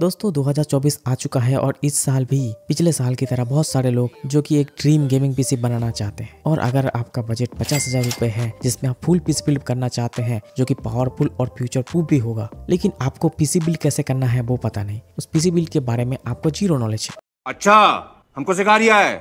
दोस्तों 2024 आ चुका है और इस साल भी पिछले साल की तरह बहुत सारे लोग जो कि एक ड्रीम गेमिंग पीसी बनाना चाहते हैं और अगर आपका बजट पचास हजार रूपए है जिसमें आप फुल पीसी बिल्ड करना चाहते हैं जो कि पावरफुल और फ्यूचर प्रूफ भी होगा लेकिन आपको पीसी बिल्ड कैसे करना है वो पता नहीं उस पीसी बिल्ड के बारे में आपको जीरो नॉलेज है अच्छा हमको सिखा दिया है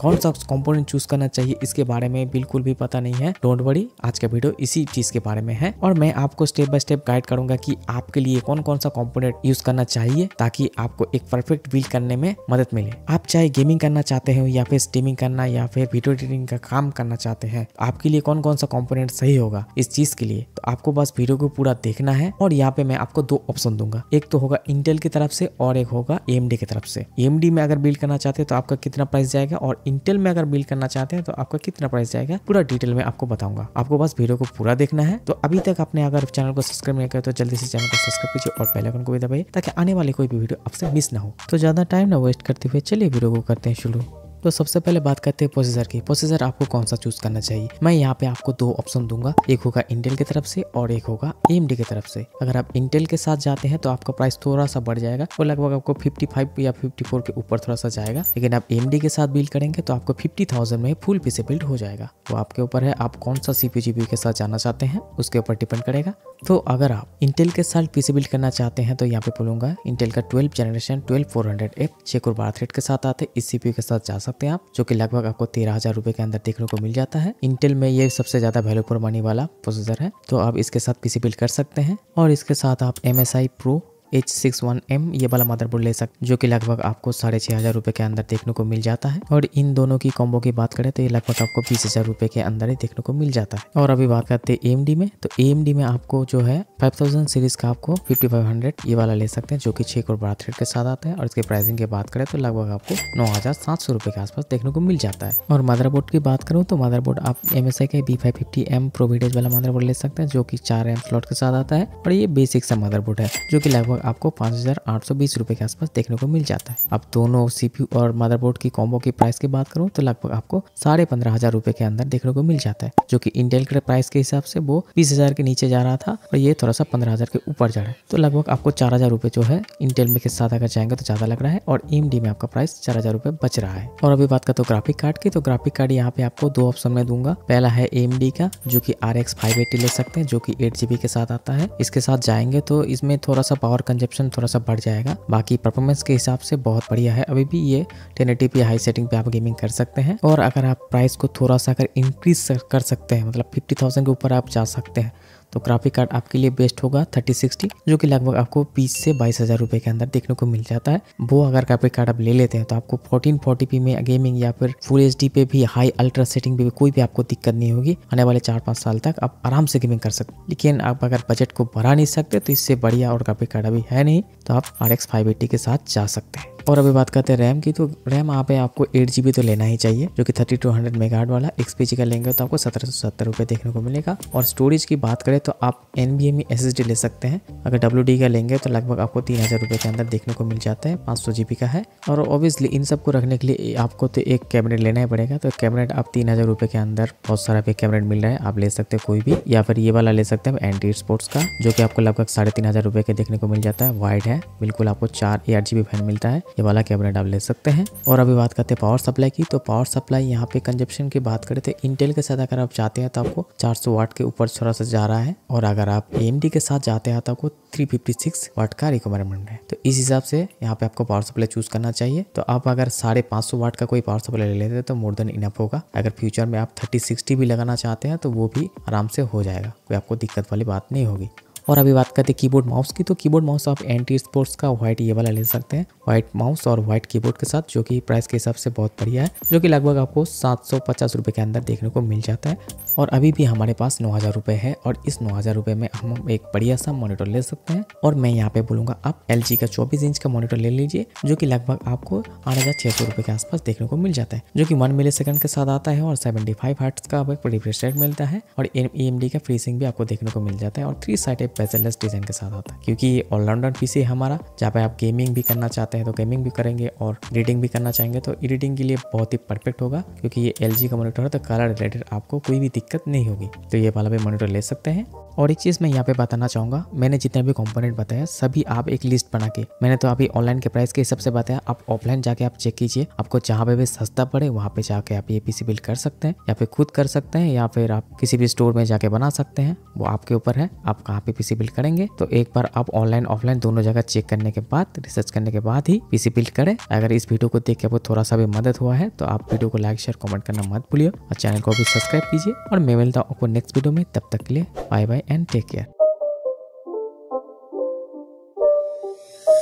कौन सा कंपोनेंट चूज करना चाहिए इसके बारे में बिल्कुल भी पता नहीं है डोंट वरी आज का वीडियो इसी चीज के बारे में है और मैं आपको स्टेप बाय स्टेप गाइड करूंगा कि आपके लिए कौन कौन सा कंपोनेंट यूज करना चाहिए ताकि आपको एक परफेक्ट बिल्ड करने में मदद मिले आप चाहे गेमिंग करना चाहते हो या फिर स्ट्रीमिंग करना या फिर वीडियो एडिटिंग का काम करना चाहते हैं आपके लिए कौन कौन सा कॉम्पोनेंट सही होगा इस चीज के लिए तो आपको बस वीडियो को पूरा देखना है और यहाँ पे मैं आपको दो ऑप्शन दूंगा एक तो होगा इंटेल की तरफ से और एक होगा एम की तरफ से एम में अगर बिल्ड करना चाहते हैं तो आपका कितना प्राइस जाएगा और इंटेल में अगर बिल करना चाहते हैं तो आपका कितना प्राइस जाएगा पूरा डिटेल में आपको बताऊंगा आपको बस वीडियो को पूरा देखना है तो अभी तक आपने अगर चैनल को सब्सक्राइब नहीं किया तो जल्दी से चैनल को सब्सक्राइब कीजिए और पहले आइकन को भी दबाइए ताकि आने वाले कोई भी वीडियो आपसे मिस ना हो तो ज्यादा टाइम ना वेस्ट करते हुए चलिए वीडियो को करते हैं शुरू तो सबसे पहले बात करते हैं प्रोसेसर की प्रोसेसर आपको कौन सा चूज करना चाहिए मैं यहाँ पे आपको दो ऑप्शन दूंगा एक होगा इंटेल की तरफ से और एक होगा एम की तरफ से अगर आप इंटेल के साथ जाते हैं तो आपका प्राइस थोड़ा सा बढ़ जाएगा और लगभग आपको फिफ्टी फाइव या फिफ्टी फोर के ऊपर थोड़ा सा जाएगा लेकिन आप एम के साथ बिल्ड करेंगे तो आपको फिफ्टी थाउजेंड में फुल पीसे बिल्ड हो जाएगा तो आपके ऊपर है आप कौन सा सीपीजीपी के साथ जाना चाहते हैं उसके ऊपर डिपेंड करेगा तो अगर आप इंटेल के साथ पीसी बिल्ड करना चाहते हैं तो यहाँ पे बोलूंगा इंटेल का twelve generation twelve four hundred F चेकोर के साथ आते इस सीपीयू के साथ जा सकते सकते हैं आप जो कि लगभग आपको तेरह हजार रुपए के अंदर देखने को मिल जाता है इंटेल में ये सबसे ज़्यादा वैल्यू फॉर मनी वाला प्रोसेसर है तो आप इसके साथ पीसी बिल कर सकते हैं और इसके साथ आप M S I pro H six one M ये वाला मदरबोर्ड ले सकते जो कि लगभग आपको साढ़े छह हज़ार रुपए के अंदर देखने को मिल जाता है और इन दोनों की कॉम्बो की बात करें तो ये लगभग आपको बीस हज़ार रुपए के अंदर ही देखने को मिल जाता है और अभी बात करते हैं एम डी में तो एम डी में आपको जो है फाइव थाउजेंड सीरीज का आपको फिफ्टी फाइव हंड्रेड ये वाला ले सकते हैं जो की छह और बारह थ्रेड के साथ आता है और इसके प्राइसिंग की बात करें तो लगभग आपको नौ हज़ार सात सौ रुपए के आसपास देखने को मिल जाता है और मदरबोर्ड की बात करूँ तो मदरबोर्ड आप एम एस आई के बी फाइव फिफ्टी एम प्रोविडेज वाला मदरबोर्ड ले सकते हैं जो की चार एम स्लॉट के साथ आता है और ये बेसिक सा मदरबोर्ड है जो की लगभग लगभग आपको पाँच हज़ार आठ सौ बीस रुपये के आसपास देखने को मिल जाता है अब दोनों सीपी और मदरबोर्ड की कॉम्बो की प्राइस की बात करूँ तो लगभग आपको साढ़े पंद्रह हज़ार रुपये के अंदर देखने को मिल जाता है जो कि इंटेल के प्राइस के हिसाब से वो बीस हज़ार के नीचे जा रहा था और ये थोड़ा सा पंद्रह हज़ार के ऊपर जा रहा है तो लगभग आपको चार हज़ार रुपये जो है इंटेल में के साथ अगर जाएंगे तो ज़्यादा लग रहा है और एम e में आपका प्राइस चार हज़ार रुपये बच रहा है और अभी बात करते ग्राफिक कार्ड की तो ग्राफिक कार्ड यहाँ पे आपको दो ऑप्शन में दूंगा पहला है एम e का जो की आर एक्स फाइव एटी ले सकते हैं जो की एट के साथ आता है इसके साथ जाएंगे तो इसमें थोड़ा सा पावर कंजप्शन थोड़ा सा बढ़ जाएगा बाकी परफॉर्मेंस के हिसाब से बहुत बढ़िया है अभी भी ये टेन पे हाई सेटिंग पे आप गेमिंग कर सकते हैं और अगर आप प्राइस को थोड़ा सा अगर इंक्रीज कर सकते हैं मतलब फिफ्टी थाउजेंड के ऊपर आप जा सकते हैं तो ग्राफिक कार्ड आपके लिए बेस्ट होगा थर्टी सिक्सटी जो कि लगभग आपको बीस से बाईस हज़ार रुपये के अंदर देखने को मिल जाता है वो अगर ग्राफिक कार्ड आप ले लेते हैं तो आपको फोर्टीन फोर्टी पी में गेमिंग या फिर फुल एच डी पे भी हाई अल्ट्रा सेटिंग पे भी कोई भी आपको दिक्कत नहीं होगी आने वाले चार पाँच साल तक आप आराम से गेमिंग कर सकते लेकिन आप अगर बजट को बढ़ा नहीं सकते तो इससे बढ़िया और ग्राफिक कार्ड अभी है नहीं तो आप आर एक्स फाइव के साथ जा सकते हैं और अभी बात करते हैं रैम की तो रैम आप पे आपको एट जी तो लेना ही चाहिए जो कि थर्टी टू हंड्रेड मेगा वाला एक्सपीजी का लेंगे तो आपको सत्रह सौ सत्तर रुपये देखने को मिलेगा और स्टोरेज की बात करें तो आप एन बी एम एस ले सकते हैं अगर डब्ल्यू का लेंगे तो लगभग आपको तीन हज़ार रुपये के अंदर देखने को मिल जाता है पाँच सौ का है और ऑब्वियसली इन सबको रखने के लिए आपको तो एक कैबिनेट लेना ही पड़ेगा तो कैबिनेट आप तीन हज़ार के अंदर बहुत सारा भी कैबिनेट मिल रहा है आप ले सकते हैं कोई भी या फिर ये वाला ले सकते हैं एंटी स्पोर्ट्स का जो कि आपको लगभग साढ़े तीन हज़ार रुपये के देखने को मिल जाता है वाइड है बिल्कुल आपको चार ए आठ जी बी फैन मिलता है ये वाला कैबिनेट आप ले सकते हैं और अभी बात करते हैं पावर सप्लाई की तो पावर सप्लाई यहाँ पे कंजप्शन की बात करें तो इंटेल के साथ अगर आप जाते हैं तो आपको 400 वाट के ऊपर थोड़ा सा जा रहा है और अगर आप एम के साथ जाते हैं तो आपको 356 वाट का रिक्वायरमेंट है तो इस हिसाब से यहाँ पे आपको पावर सप्लाई चूज करना चाहिए तो आप अगर साढ़े वाट का कोई पावर सप्लाई ले लेते हैं तो मोर देन इनफ होगा अगर फ्यूचर में आप थर्टी सिक्सटी भी लगाना चाहते हैं तो वो भी आराम से हो जाएगा कोई आपको दिक्कत वाली बात नहीं होगी और अभी बात करते हैं कीबोर्ड माउस की तो कीबोर्ड माउस आप एंटी स्पोर्ट्स का व्हाइट ये वाला ले सकते हैं व्हाइट माउस और व्हाइट कीबोर्ड के साथ जो कि प्राइस के हिसाब से बहुत बढ़िया है जो कि लगभग आपको सात सौ के अंदर देखने को मिल जाता है और अभी भी हमारे पास नौ हज़ार रुपये है और इस नौ हज़ार रुपये में हम एक बढ़िया सा मॉनिटर ले सकते हैं और मैं यहाँ पे बोलूँगा आप एल का चौबीस इंच का मॉनिटर ले लीजिए जो कि लगभग आपको आठ हज़ार छः सौ के आसपास देखने को मिल जाता है जो कि वन मिली सेकंड के साथ आता है और सेवेंटी फाइव का आपको रिफ्रेश रेट मिलता है और एम e का फ्रीसिंग भी आपको देखने को मिल जाता है और थ्री साइड बेजरलेस डिजाइन के साथ आता है क्योंकि ये ऑलराउंडर पीसी हमारा जहाँ पे आप गेमिंग भी करना चाहते हैं तो गेमिंग भी करेंगे और रीडिंग भी करना चाहेंगे तो एडिटिंग के लिए बहुत ही परफेक्ट होगा क्योंकि ये एल का मॉनिटर है तो कलर रिलेटेड आपको कोई भी दिक्कत नहीं होगी तो ये वाला भी मॉनिटर ले सकते हैं और एक चीज़ मैं यहाँ पे बताना चाहूँगा मैंने जितने भी कंपोनेंट बताया सभी आप एक लिस्ट बना के मैंने तो अभी ऑनलाइन के प्राइस के हिसाब से बताया आप ऑफलाइन जाके आप चेक कीजिए आपको जहाँ पे भी सस्ता पड़े वहाँ पे जाके आप ये पीसी बिल्ड कर सकते हैं या फिर खुद कर सकते हैं या फिर आप किसी भी स्टोर में जाके बना सकते हैं वो आपके ऊपर है आप कहाँ पे पीसी बिल्ड करेंगे तो एक बार आप ऑनलाइन ऑफलाइन दोनों जगह चेक करने के बाद रिसर्च करने के बाद ही पीसी बिल्ड करें अगर इस वीडियो को देख के आपको थोड़ा सा भी मदद हुआ है तो आप वीडियो को लाइक शेयर कॉमेंट करना मत भूलिए और चैनल को भी सब्सक्राइब कीजिए और मैं मिलता हूँ आपको नेक्स्ट वीडियो में तब तक के लिए bye bye Bye and take care.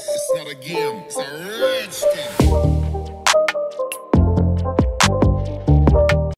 It's not a game, it's a rich